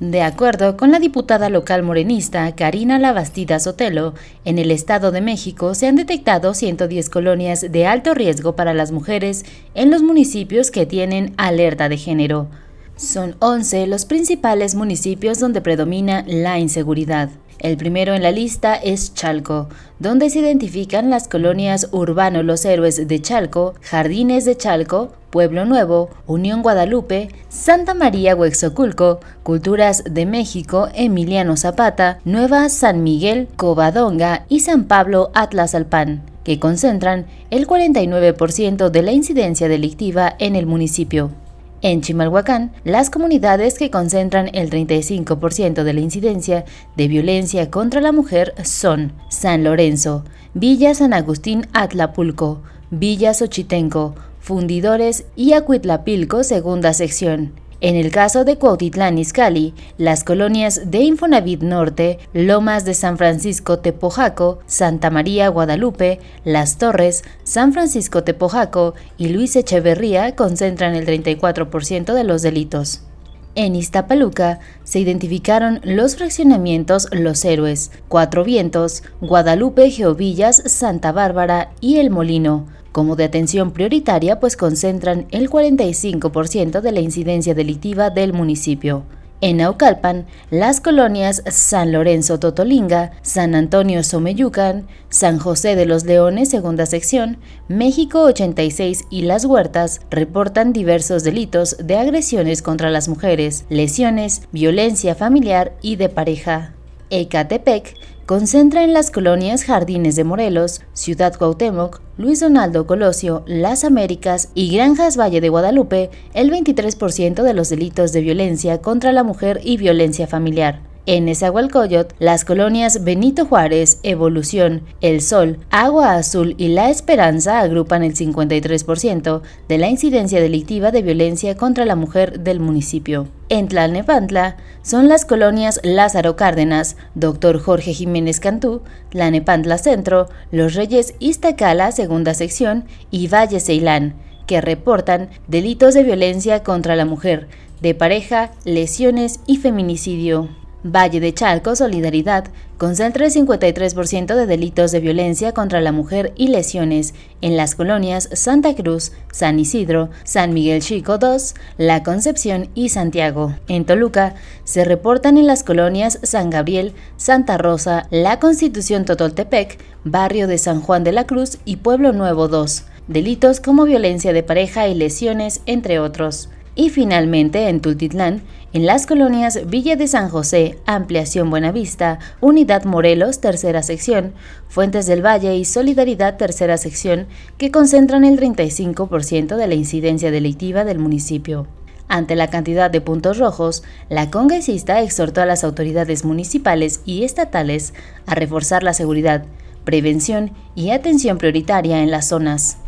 De acuerdo con la diputada local morenista Karina Labastida Sotelo, en el Estado de México se han detectado 110 colonias de alto riesgo para las mujeres en los municipios que tienen alerta de género. Son 11 los principales municipios donde predomina la inseguridad. El primero en la lista es Chalco, donde se identifican las colonias Urbano Los Héroes de Chalco, Jardines de Chalco, Pueblo Nuevo, Unión Guadalupe, Santa María Huexoculco, Culturas de México, Emiliano Zapata, Nueva San Miguel, Covadonga y San Pablo Atlas Alpan, que concentran el 49% de la incidencia delictiva en el municipio. En Chimalhuacán, las comunidades que concentran el 35% de la incidencia de violencia contra la mujer son San Lorenzo, Villa San Agustín Atlapulco, Villa Xochitenco, Fundidores y Acuitlapilco Segunda Sección. En el caso de Cuautitlán Izcalli, las colonias de Infonavit Norte, Lomas de San Francisco Tepojaco, Santa María Guadalupe, Las Torres, San Francisco Tepojaco y Luis Echeverría concentran el 34% de los delitos. En Iztapaluca se identificaron los fraccionamientos Los Héroes, Cuatro Vientos, Guadalupe, Geovillas, Santa Bárbara y El Molino como de atención prioritaria, pues concentran el 45% de la incidencia delictiva del municipio. En Aucalpan, las colonias San Lorenzo Totolinga, San Antonio Someyucan, San José de los Leones, segunda sección, México 86 y Las Huertas reportan diversos delitos de agresiones contra las mujeres, lesiones, violencia familiar y de pareja. Ecatepec concentra en las colonias Jardines de Morelos, Ciudad Cuauhtémoc, Luis Donaldo Colosio, Las Américas y Granjas Valle de Guadalupe el 23% de los delitos de violencia contra la mujer y violencia familiar. En Esahualcoyot, las colonias Benito Juárez, Evolución, El Sol, Agua Azul y La Esperanza agrupan el 53% de la incidencia delictiva de violencia contra la mujer del municipio. En Tlalnepantla son las colonias Lázaro Cárdenas, Dr. Jorge Jiménez Cantú, Tlalnepantla Centro, Los Reyes Iztacala, segunda sección, y Valle Ceilán, que reportan delitos de violencia contra la mujer, de pareja, lesiones y feminicidio. Valle de Chalco Solidaridad concentra el 53% de delitos de violencia contra la mujer y lesiones en las colonias Santa Cruz, San Isidro, San Miguel Chico II, La Concepción y Santiago. En Toluca se reportan en las colonias San Gabriel, Santa Rosa, La Constitución Totoltepec, Barrio de San Juan de la Cruz y Pueblo Nuevo II, delitos como violencia de pareja y lesiones, entre otros y finalmente en Tultitlán, en las colonias Villa de San José, Ampliación Buenavista, Unidad Morelos, Tercera Sección, Fuentes del Valle y Solidaridad, Tercera Sección, que concentran el 35% de la incidencia delictiva del municipio. Ante la cantidad de puntos rojos, la congresista exhortó a las autoridades municipales y estatales a reforzar la seguridad, prevención y atención prioritaria en las zonas.